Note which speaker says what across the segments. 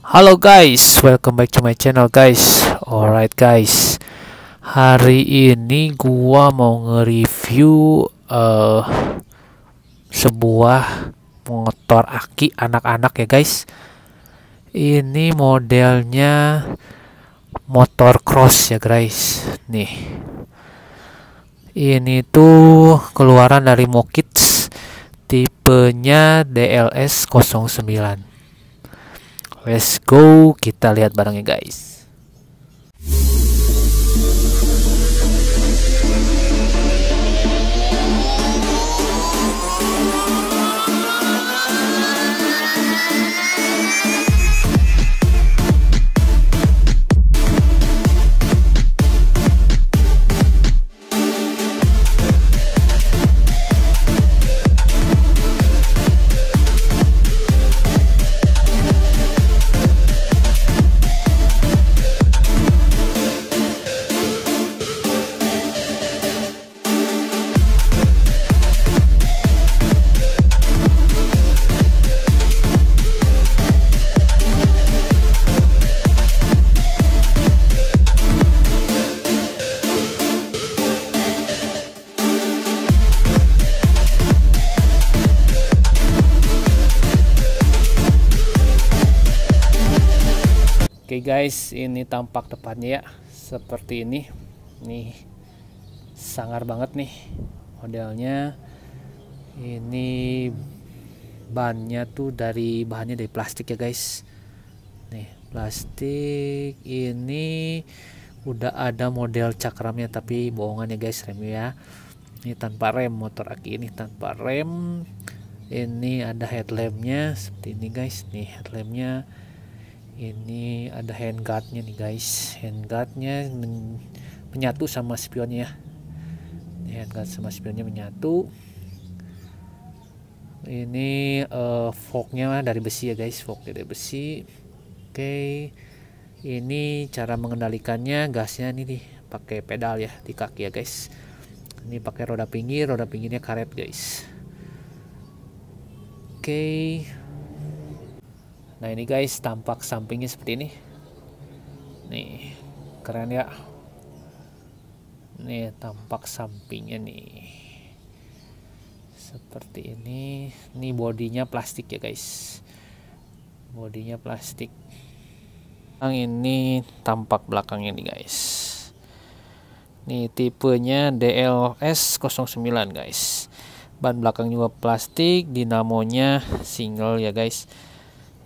Speaker 1: Halo guys, welcome back to my channel guys. Alright guys, hari ini gua mau nge-review uh, sebuah motor aki anak-anak ya guys. Ini modelnya motor cross ya guys. Nih, ini tuh keluaran dari Mokits tipenya DLS 09 Let's go, kita lihat barangnya guys. Oke okay guys, ini tampak depannya ya. Seperti ini. Nih. Sangar banget nih modelnya. Ini bannya tuh dari bahannya dari plastik ya guys. Nih, plastik ini udah ada model cakramnya tapi bohongan ya guys rem ya. Ini tanpa rem motor aki ini tanpa rem. Ini ada headlampnya seperti ini guys. Nih headlampnya ini ada handguardnya nih guys handguardnya menyatu sama spionnya ya handguard sama spionnya menyatu ini uh, eh, fognya dari besi ya guys fog dari besi oke okay. ini cara mengendalikannya gasnya ini nih pakai pedal ya di kaki ya guys ini pakai roda pinggir roda pinggirnya karet guys oke okay nah ini guys tampak sampingnya seperti ini nih keren ya nih tampak sampingnya nih seperti ini ini bodinya plastik ya guys bodinya plastik yang ini tampak belakangnya nih guys nih tipenya DLS 09 guys ban belakang juga plastik dinamonya single ya guys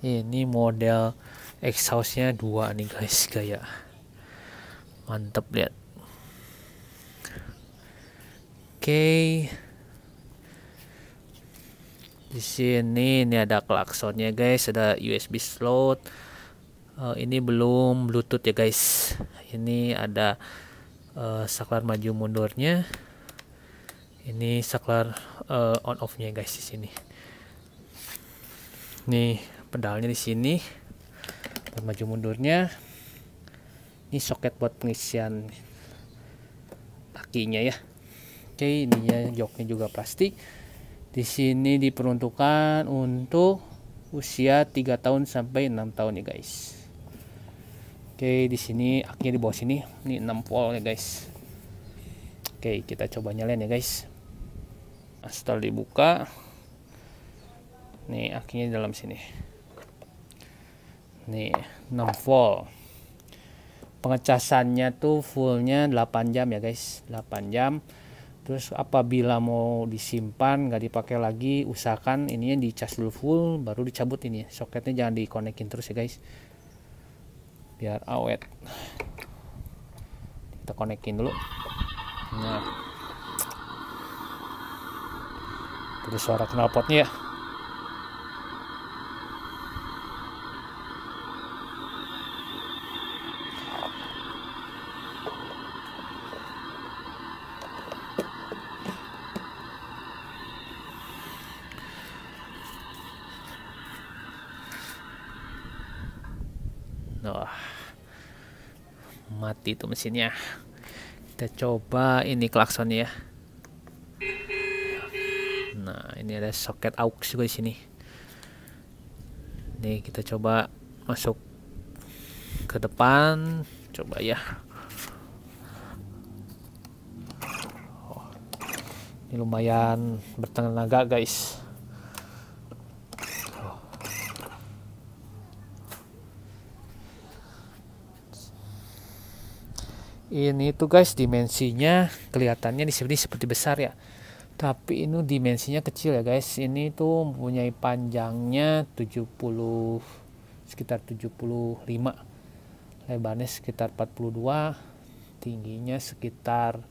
Speaker 1: ini model exhaustnya dua nih guys gaya mantep lihat oke okay. di sini ini ada klaksonnya guys ada USB slot uh, ini belum bluetooth ya guys ini ada uh, saklar maju mundurnya ini saklar uh, eh, on off nya guys di sini nih pedalnya di sini buat maju mundurnya ini soket buat pengisian kakinya ya oke ya joknya juga plastik di sini diperuntukkan untuk usia 3 tahun sampai 6 tahun ya guys oke di sini akinya di bawah sini ini 6 volt ya guys oke kita coba nyalain ya guys setelah dibuka nih akinya di dalam sini nih 6 volt pengecasannya tuh fullnya 8 jam ya guys 8 jam terus apabila mau disimpan nggak dipakai lagi usahakan ini di dicas dulu full baru dicabut ini soketnya jangan dikonekin terus ya guys biar awet kita konekin dulu nah terus suara knalpotnya ya mati itu mesinnya kita coba ini klakson ya nah ini ada soket aux juga di sini nih kita coba masuk ke depan coba ya oh, ini lumayan bertenaga guys ini tuh guys dimensinya kelihatannya di sini seperti besar ya tapi ini dimensinya kecil ya guys ini tuh mempunyai panjangnya 70 sekitar 75 lebarnya sekitar 42 tingginya sekitar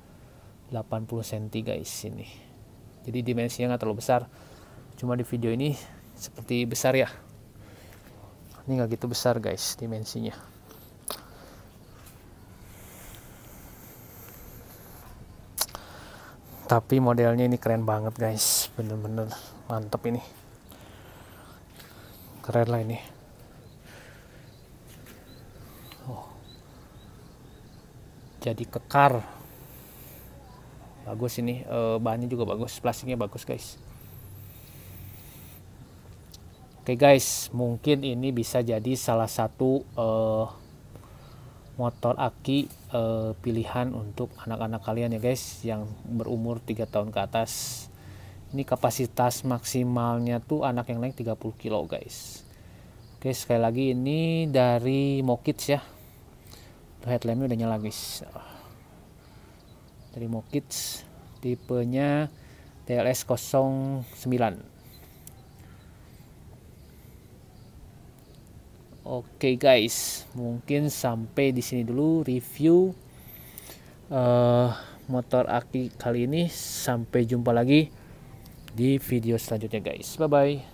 Speaker 1: 80 cm guys ini jadi dimensinya nggak terlalu besar cuma di video ini seperti besar ya ini nggak gitu besar guys dimensinya tapi modelnya ini keren banget guys bener-bener mantep ini keren lah ini oh. jadi kekar bagus ini e, bahannya juga bagus plastiknya bagus guys oke okay guys mungkin ini bisa jadi salah satu uh, motor aki e, pilihan untuk anak-anak kalian ya guys yang berumur 3 tahun ke atas ini kapasitas maksimalnya tuh anak yang naik 30 kilo guys oke sekali lagi ini dari Mokits ya headlampnya udah nyala guys dari Mokits tipenya TLS 09 Oke okay guys, mungkin sampai di sini dulu review uh, motor aki kali ini. Sampai jumpa lagi di video selanjutnya guys. Bye bye.